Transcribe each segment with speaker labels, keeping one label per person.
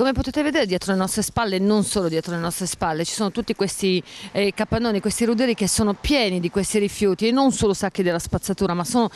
Speaker 1: Come potete vedere dietro le nostre spalle, non solo dietro le nostre spalle, ci sono tutti questi eh, capannoni, questi ruderi che sono pieni di questi rifiuti e non solo sacchi della spazzatura, ma sono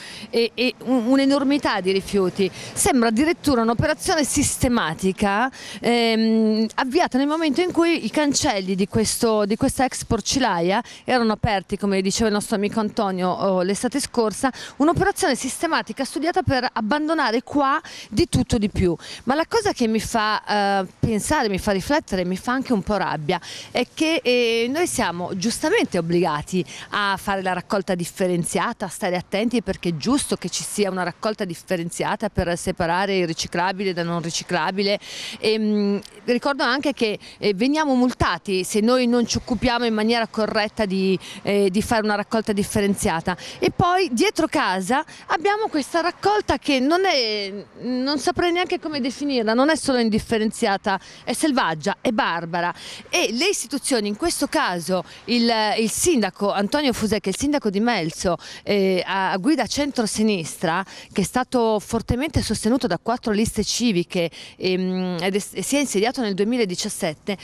Speaker 1: un'enormità di rifiuti. Sembra addirittura un'operazione sistematica ehm, avviata nel momento in cui i cancelli di, questo, di questa ex porcilaia erano aperti, come diceva il nostro amico Antonio oh, l'estate scorsa, un'operazione sistematica studiata per abbandonare qua di tutto di più. Ma la cosa che mi fa... Eh, pensare, mi fa riflettere, mi fa anche un po' rabbia, è che eh, noi siamo giustamente obbligati a fare la raccolta differenziata, a stare attenti perché è giusto che ci sia una raccolta differenziata per separare il riciclabile da non riciclabile. E, ehm, mh, ricordo anche che eh, veniamo multati se noi non ci occupiamo in maniera corretta di, eh, di fare una raccolta differenziata. E poi dietro casa abbiamo questa raccolta che non è, non saprei neanche come definirla, non è solo indifferenziata viziata, è selvaggia, è barbara e le istituzioni, in questo caso il, il sindaco Antonio Fusè, il sindaco di Melzo eh, a guida centro-sinistra, che è stato fortemente sostenuto da quattro liste civiche e, ehm, ed è, si è insediato nel 2017,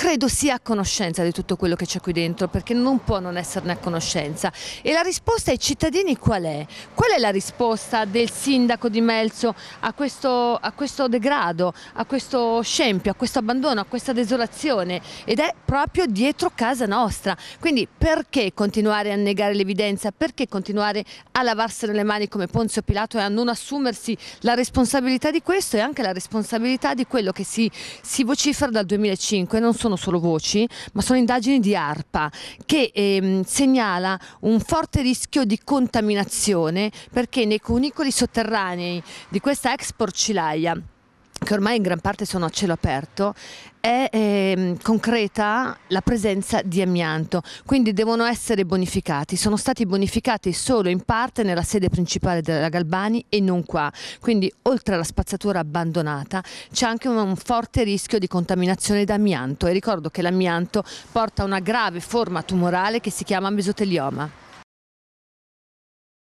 Speaker 1: credo sia a conoscenza di tutto quello che c'è qui dentro, perché non può non esserne a conoscenza. E la risposta ai cittadini qual è? Qual è la risposta del sindaco di Melzo a questo, a questo degrado, a questo scempio, a questo abbandono, a questa desolazione? Ed è proprio dietro casa nostra. Quindi perché continuare a negare l'evidenza? Perché continuare a lavarsene le mani come Ponzio Pilato e a non assumersi la responsabilità di questo e anche la responsabilità di quello che si, si vocifera dal 2005? Non sono sono solo voci, ma sono indagini di ARPA che ehm, segnala un forte rischio di contaminazione perché nei cunicoli sotterranei di questa ex porcilaia che ormai in gran parte sono a cielo aperto, è, è, ehm, concreta la presenza di amianto, quindi devono essere bonificati. Sono stati bonificati solo in parte nella sede principale della Galbani e non qua. Quindi oltre alla spazzatura abbandonata c'è anche un forte rischio di contaminazione da amianto e ricordo che l'amianto porta una grave forma tumorale che si chiama mesotelioma.